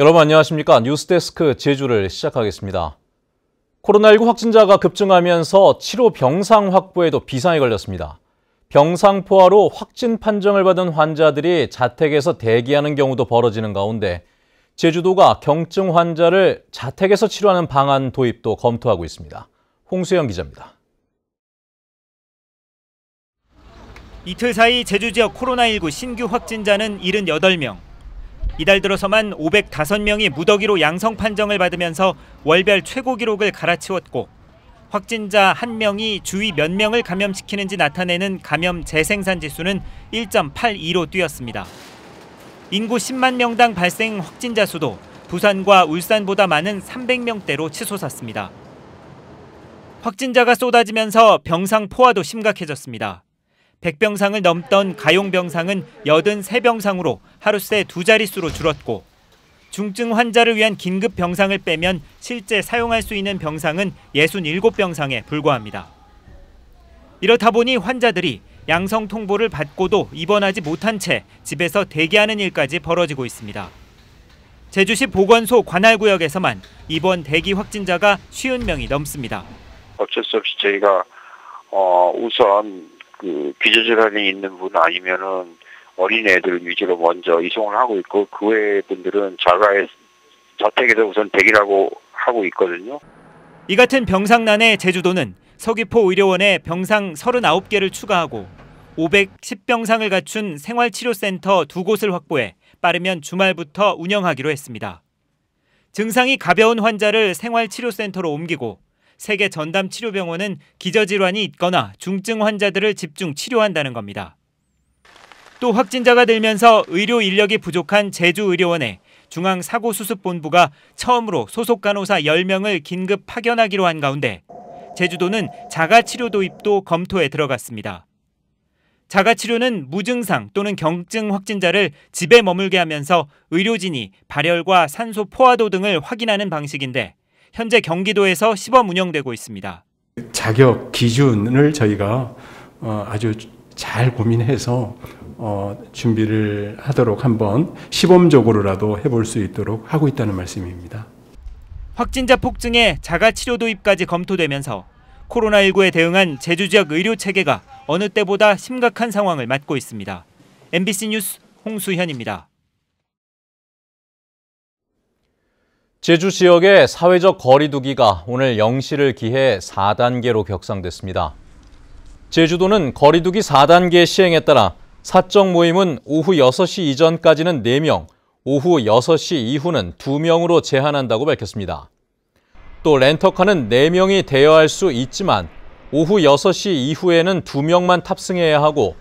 여러분 안녕하십니까? 뉴스데스크 제주를 시작하겠습니다. 코로나19 확진자가 급증하면서 치료 병상 확보에도 비상이 걸렸습니다. 병상 포화로 확진 판정을 받은 환자들이 자택에서 대기하는 경우도 벌어지는 가운데 제주도가 경증 환자를 자택에서 치료하는 방안 도입도 검토하고 있습니다. 홍수영 기자입니다. 이틀 사이 제주 지역 코로나19 신규 확진자는 78명, 이달 들어서만 505명이 무더기로 양성 판정을 받으면서 월별 최고 기록을 갈아치웠고 확진자 1명이 주위 몇 명을 감염시키는지 나타내는 감염 재생산 지수는 1.82로 뛰었습니다. 인구 10만 명당 발생 확진자 수도 부산과 울산보다 많은 300명대로 치솟았습니다. 확진자가 쏟아지면서 병상 포화도 심각해졌습니다. 100병상을 넘던 가용병상은 83병상으로 하루 새 두 자릿수로 줄었고 중증 환자를 위한 긴급 병상을 빼면 실제 사용할 수 있는 병상은 67병상에 불과합니다. 이렇다 보니 환자들이 양성 통보를 받고도 입원하지 못한 채 집에서 대기하는 일까지 벌어지고 있습니다. 제주시 보건소 관할구역에서만 입원 대기 확진자가 50명이 넘습니다. 어쩔 수 없이 저희가 어, 우선 그 기저질환이 있는 분 아니면은 어린 애들 위주로 먼저 이송을 하고 있고 그 외 분들은 자가의 자택에서 우선 대기라고 하고 있거든요. 이 같은 병상난에 제주도는 서귀포 의료원에 병상 39개를 추가하고 510병상을 갖춘 생활치료센터 두 곳을 확보해 빠르면 주말부터 운영하기로 했습니다. 증상이 가벼운 환자를 생활치료센터로 옮기고 세계 전담 치료병원은 기저질환이 있거나 중증 환자들을 집중 치료한다는 겁니다. 또 확진자가 늘면서 의료 인력이 부족한 제주의료원에 중앙사고수습본부가 처음으로 소속 간호사 10명을 긴급 파견하기로 한 가운데 제주도는 자가치료 도입도 검토에 들어갔습니다. 자가치료는 무증상 또는 경증 확진자를 집에 머물게 하면서 의료진이 발열과 산소 포화도 등을 확인하는 방식인데 현재 경기도에서 시범 운영되고 있습니다. 자격 기준을 저희가 어, 아주 잘 고민해서 어, 준비를 하도록 한번 시범적으로라도 해볼 수 있도록 하고 있다는 말씀입니다. 확진자 폭증에 자가치료 도입까지 검토되면서 코로나19에 대응한 제주 지역 의료 체계가 어느 때보다 심각한 상황을 맞고 있습니다. MBC 뉴스 홍수현입니다. 제주 지역의 사회적 거리두기가 오늘 0시를 기해 4단계로 격상됐습니다. 제주도는 거리두기 4단계 시행에 따라 사적 모임은 오후 6시 이전까지는 4명, 오후 6시 이후는 2명으로 제한한다고 밝혔습니다. 또 렌터카는 4명이 대여할 수 있지만 오후 6시 이후에는 2명만 탑승해야 하고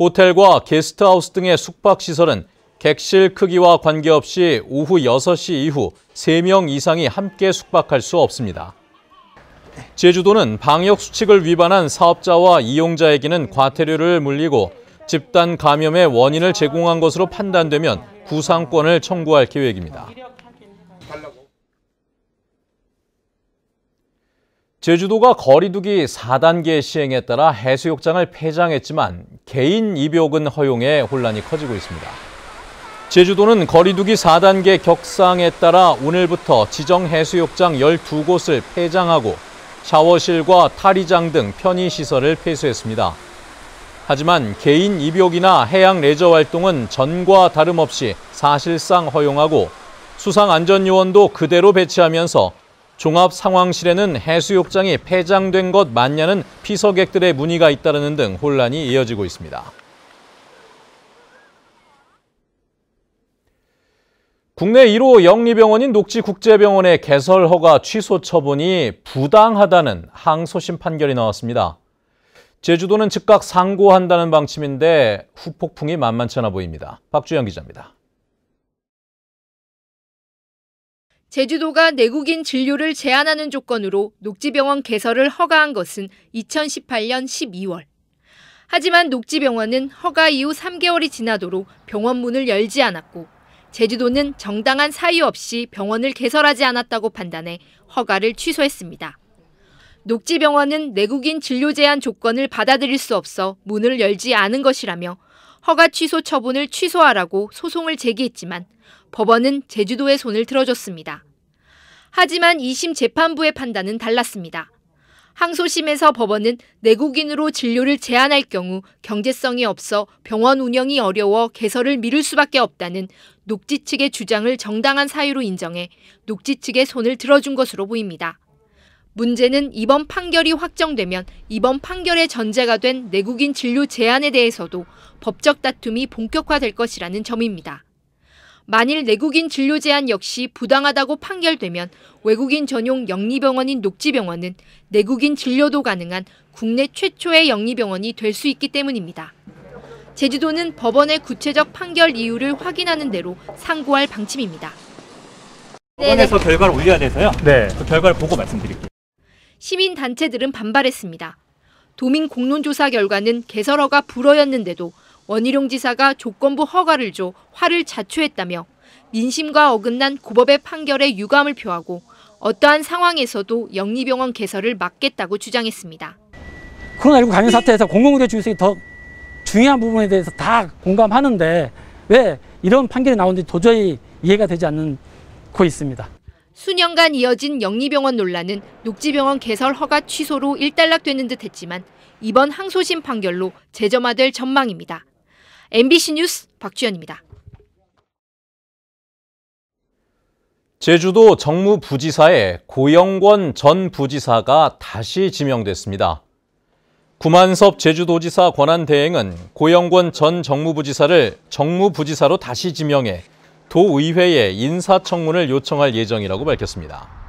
호텔과 게스트하우스 등의 숙박시설은 객실 크기와 관계없이 오후 6시 이후 3명 이상이 함께 숙박할 수 없습니다. 제주도는 방역수칙을 위반한 사업자와 이용자에게는 과태료를 물리고 집단 감염의 원인을 제공한 것으로 판단되면 구상권을 청구할 계획입니다. 제주도가 거리두기 4단계 시행에 따라 해수욕장을 폐장했지만 개인 입욕은 허용해 혼란이 커지고 있습니다. 제주도는 거리두기 4단계 격상에 따라 오늘부터 지정 해수욕장 12곳을 폐장하고 샤워실과 탈의장 등 편의시설을 폐쇄했습니다. 하지만 개인 입욕이나 해양 레저 활동은 전과 다름없이 사실상 허용하고 수상 안전요원도 그대로 배치하면서 종합 상황실에는 해수욕장이 폐장된 것 맞냐는 피서객들의 문의가 잇따르는 등 혼란이 이어지고 있습니다. 국내 1호 영리병원인 녹지국제병원의 개설 허가 취소 처분이 부당하다는 항소심 판결이 나왔습니다. 제주도는 즉각 상고한다는 방침인데 후폭풍이 만만치않아 보입니다. 박주영 기자입니다. 제주도가 내국인 진료를 제한하는 조건으로 녹지병원 개설을 허가한 것은 2018년 12월. 하지만 녹지병원은 허가 이후 3개월이 지나도록 병원 문을 열지 않았고 제주도는 정당한 사유 없이 병원을 개설하지 않았다고 판단해 허가를 취소했습니다. 녹지병원은 내국인 진료 제한 조건을 받아들일 수 없어 문을 열지 않은 것이라며 허가 취소 처분을 취소하라고 소송을 제기했지만 법원은 제주도의 손을 들어줬습니다. 하지만 2심 재판부의 판단은 달랐습니다. 항소심에서 법원은 내국인으로 진료를 제한할 경우 경제성이 없어 병원 운영이 어려워 개설을 미룰 수밖에 없다는 녹지 측의 주장을 정당한 사유로 인정해 녹지 측의 손을 들어준 것으로 보입니다. 문제는 이번 판결이 확정되면 이번 판결의 전제가 된 내국인 진료 제한에 대해서도 법적 다툼이 본격화될 것이라는 점입니다. 만일 내국인 진료 제한 역시 부당하다고 판결되면 외국인 전용 영리병원인 녹지병원은 내국인 진료도 가능한 국내 최초의 영리병원이 될 수 있기 때문입니다. 제주도는 법원의 구체적 판결 이유를 확인하는 대로 상고할 방침입니다. 법원에서 결과를 올려야 돼서요. 네. 그 결과를 보고 말씀드릴게요. 시민 단체들은 반발했습니다. 도민 공론조사 결과는 개설허가 불허였는데도 원희룡 지사가 조건부 허가를 줘 화를 자초했다며 민심과 어긋난 고법의 판결에 유감을 표하고 어떠한 상황에서도 영리병원 개설을 막겠다고 주장했습니다. 코로나19 감염 사태에서 공공의료 중요성이 더 중요한 부분에 대해서 다 공감하는데 왜 이런 판결이 나온지 도저히 이해가 되지 않고 있습니다. 수년간 이어진 영리병원 논란은 녹지병원 개설 허가 취소로 일단락되는 듯했지만 이번 항소심 판결로 재점화될 전망입니다. MBC 뉴스 박주연입니다. 제주도 정무부지사에 고영권 전 부지사가 다시 지명됐습니다. 구만섭 제주도지사 권한대행은 고영권 전 정무부지사를 정무부지사로 다시 지명해 도의회에 인사청문을 요청할 예정이라고 밝혔습니다.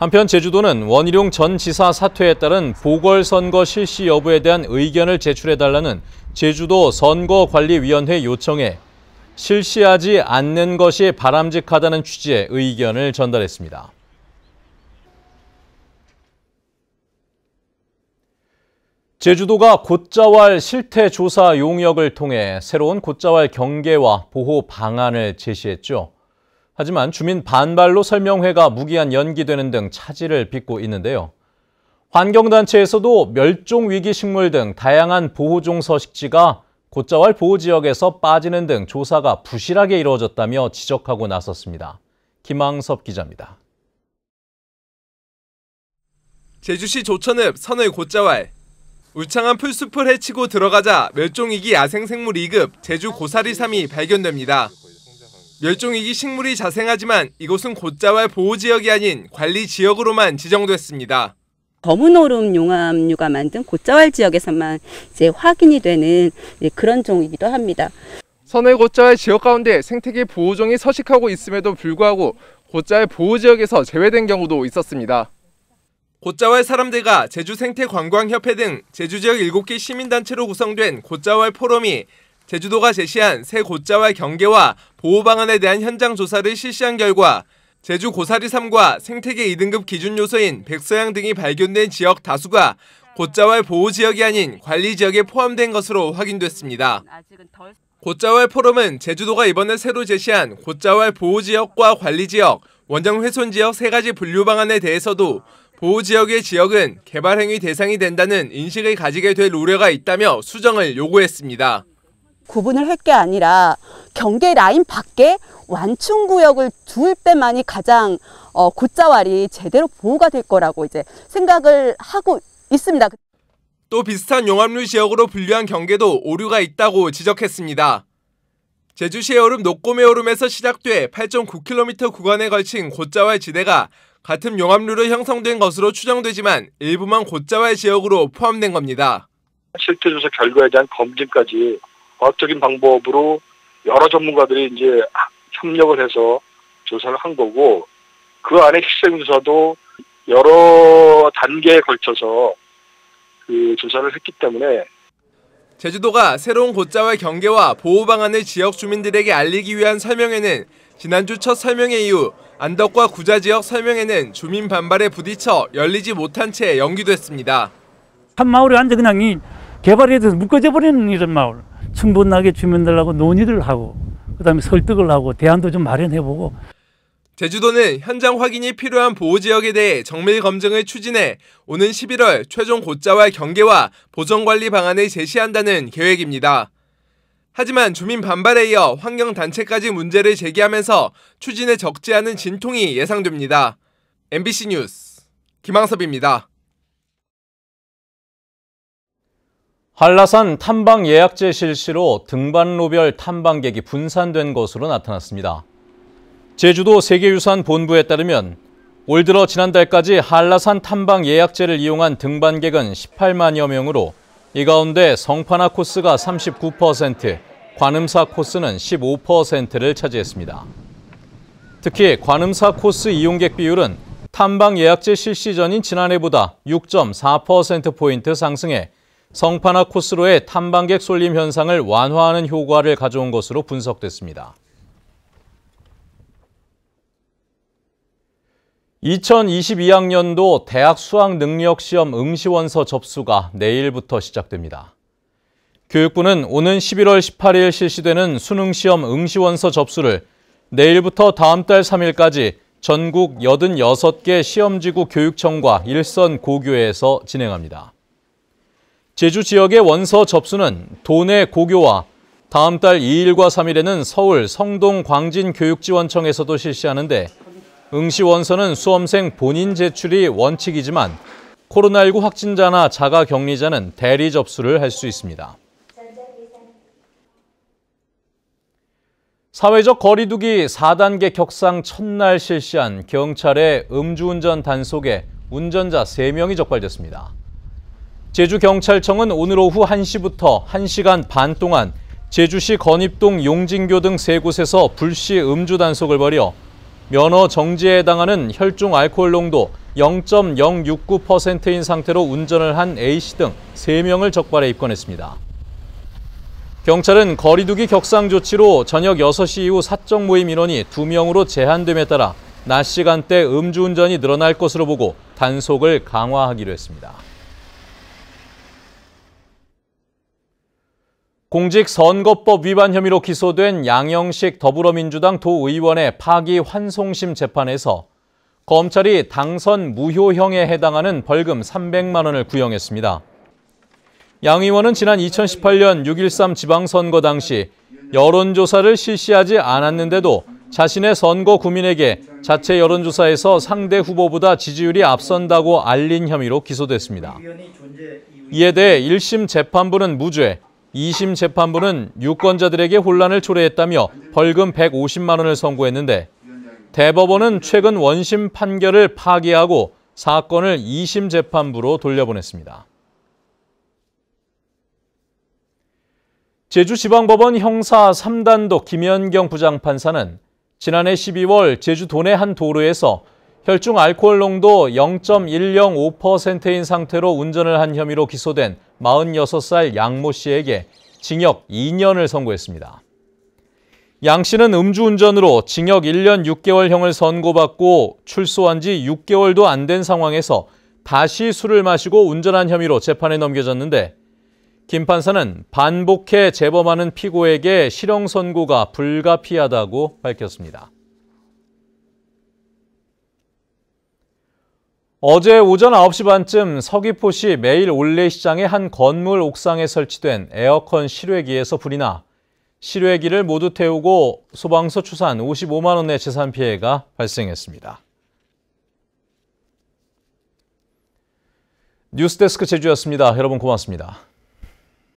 한편 제주도는 원희룡 전 지사 사퇴에 따른 보궐선거 실시 여부에 대한 의견을 제출해달라는 제주도 선거관리위원회 요청에 실시하지 않는 것이 바람직하다는 취지의 의견을 전달했습니다. 제주도가 곶자왈 실태 조사 용역을 통해 새로운 곶자왈 경계와 보호 방안을 제시했죠. 하지만 주민 반발로 설명회가 무기한 연기되는 등 차질을 빚고 있는데요. 환경단체에서도 멸종위기 식물 등 다양한 보호종 서식지가 곶자왈 보호지역에서 빠지는 등 조사가 부실하게 이루어졌다며 지적하고 나섰습니다. 김항섭 기자입니다. 제주시 조천읍 선의 곶자왈 울창한 풀숲을 헤치고 들어가자 멸종위기 야생생물 2급 제주 고사리 3이 발견됩니다. 멸종위기 식물이 자생하지만 이곳은 곶자왈 보호지역이 아닌 관리지역으로만 지정됐습니다. 검은오름 용암류가 만든 곶자왈 지역에서만 이제 확인이 되는 예, 그런 종이기도 합니다. 선해 곶자왈 지역 가운데 생태계 보호종이 서식하고 있음에도 불구하고 곶자왈 보호지역에서 제외된 경우도 있었습니다. 곶자왈 사람들과 제주생태관광협회 등 제주 지역 7개 시민단체로 구성된 곶자왈 포럼이 제주도가 제시한 새 고자와 경계와 보호 방안에 대한 현장 조사를 실시한 결과 제주 고사리 3과 생태계 2등급 기준 요소인 백서양 등이 발견된 지역 다수가 고자왈 보호 지역이 아닌 관리 지역에 포함된 것으로 확인됐습니다. 고자왈 포럼은 제주도가 이번에 새로 제시한 고자왈 보호 지역과 관리 지역, 원정 훼손 지역 세 가지 분류 방안에 대해서도 보호 지역의 지역은 개발 행위 대상이 된다는 인식을 가지게 될 우려가 있다며 수정을 요구했습니다. 구분을 할 게 아니라 경계 라인 밖에 완충 구역을 둘 때만이 가장 어, 곶자왈이 제대로 보호가 될 거라고 이제 생각을 하고 있습니다. 또 비슷한 용암류 지역으로 분류한 경계도 오류가 있다고 지적했습니다. 제주시의 얼음 녹곰의 얼음에서 시작돼 8.9km 구간에 걸친 곶자왈 지대가 같은 용암류로 형성된 것으로 추정되지만 일부만 곶자왈 지역으로 포함된 겁니다. 실태 조사 결과에 대한 검증까지 과학적인 방법으로 여러 전문가들이 이제 협력을 해서 조사를 한 거고 그 안에 식생조사도 여러 단계에 걸쳐서 그 조사를 했기 때문에 제주도가 새로운 곶자왈 경계와 보호 방안을 지역 주민들에게 알리기 위한 설명회는 지난주 첫 설명회 이후 안덕과 구자 지역 설명회는 주민 반발에 부딪혀 열리지 못한 채 연기됐습니다. 한 마을에 앉아 그냥 이 개발에 대해서 묶어져 버리는 이런 마을. 충분하게 주민들하고 논의를 하고 그다음에 설득을 하고 대안도 좀 마련해보고 제주도는 현장 확인이 필요한 보호지역에 대해 정밀 검증을 추진해 오는 11월 최종 고자와 경계와 보전관리 방안을 제시한다는 계획입니다. 하지만 주민 반발에 이어 환경단체까지 문제를 제기하면서 추진에 적지 않은 진통이 예상됩니다. MBC 뉴스 김항섭입니다. 한라산 탐방 예약제 실시로 등반로별 탐방객이 분산된 것으로 나타났습니다. 제주도 세계유산 본부에 따르면 올 들어 지난달까지 한라산 탐방 예약제를 이용한 등반객은 18만여 명으로 이 가운데 성판화 코스가 39%, 관음사 코스는 15%를 차지했습니다. 특히 관음사 코스 이용객 비율은 탐방 예약제 실시 전인 지난해보다 6.4%포인트 상승해 성파나 코스로의 탐방객 쏠림 현상을 완화하는 효과를 가져온 것으로 분석됐습니다. 2022학년도 대학 수학능력시험 응시원서 접수가 내일부터 시작됩니다. 교육부는 오는 11월 18일 실시되는 수능시험 응시원서 접수를 내일부터 다음 달 3일까지 전국 86개 시험지구 교육청과 일선 고교에서 진행합니다. 제주 지역의 원서 접수는 도내 고교와 다음 달 2일과 3일에는 서울 성동 광진교육지원청에서도 실시하는데 응시 원서는 수험생 본인 제출이 원칙이지만 코로나19 확진자나 자가격리자는 대리 접수를 할 수 있습니다. 사회적 거리두기 4단계 격상 첫날 실시한 경찰의 음주운전 단속에 운전자 3명이 적발됐습니다. 제주경찰청은 오늘 오후 1시부터 1시간 반 동안 제주시 건입동 용진교 등세 곳에서 불시 음주 단속을 벌여 면허 정지에 해당하는 혈중 알코올 농도 0.069%인 상태로 운전을 한 A씨 등 3명을 적발해 입건했습니다. 경찰은 거리두기 격상 조치로 저녁 6시 이후 사적 모임 인원이 2명으로 제한됨에 따라 낮 시간대 음주운전이 늘어날 것으로 보고 단속을 강화하기로 했습니다. 공직선거법 위반 혐의로 기소된 양영식 더불어민주당 도의원의 파기환송심 재판에서 검찰이 당선 무효형에 해당하는 벌금 300만 원을 구형했습니다. 양 의원은 지난 2018년 6.13 지방선거 당시 여론조사를 실시하지 않았는데도 자신의 선거 구민에게 자체 여론조사에서 상대 후보보다 지지율이 앞선다고 알린 혐의로 기소됐습니다. 이에 대해 1심 재판부는 무죄, 2심 재판부는 유권자들에게 혼란을 초래했다며 벌금 150만 원을 선고했는데 대법원은 최근 원심 판결을 파기하고 사건을 2심 재판부로 돌려보냈습니다. 제주지방법원 형사 3단독 김현경 부장판사는 지난해 12월 제주도 내한 도로에서 혈중 알코올 농도 0.105%인 상태로 운전을 한 혐의로 기소된 46살 양모 씨에게 징역 2년을 선고했습니다. 양 씨는 음주운전으로 징역 1년 6개월형을 선고받고 출소한 지 6개월도 안 된 상황에서 다시 술을 마시고 운전한 혐의로 재판에 넘겨졌는데 김 판사는 반복해 재범하는 피고에게 실형 선고가 불가피하다고 밝혔습니다. 어제 오전 9시 반쯤 서귀포시 매일 올레시장의 한 건물 옥상에 설치된 에어컨 실외기에서 불이 나 실외기를 모두 태우고 소방서 추산 55만 원의 재산 피해가 발생했습니다. 뉴스데스크 제주였습니다. 여러분 고맙습니다.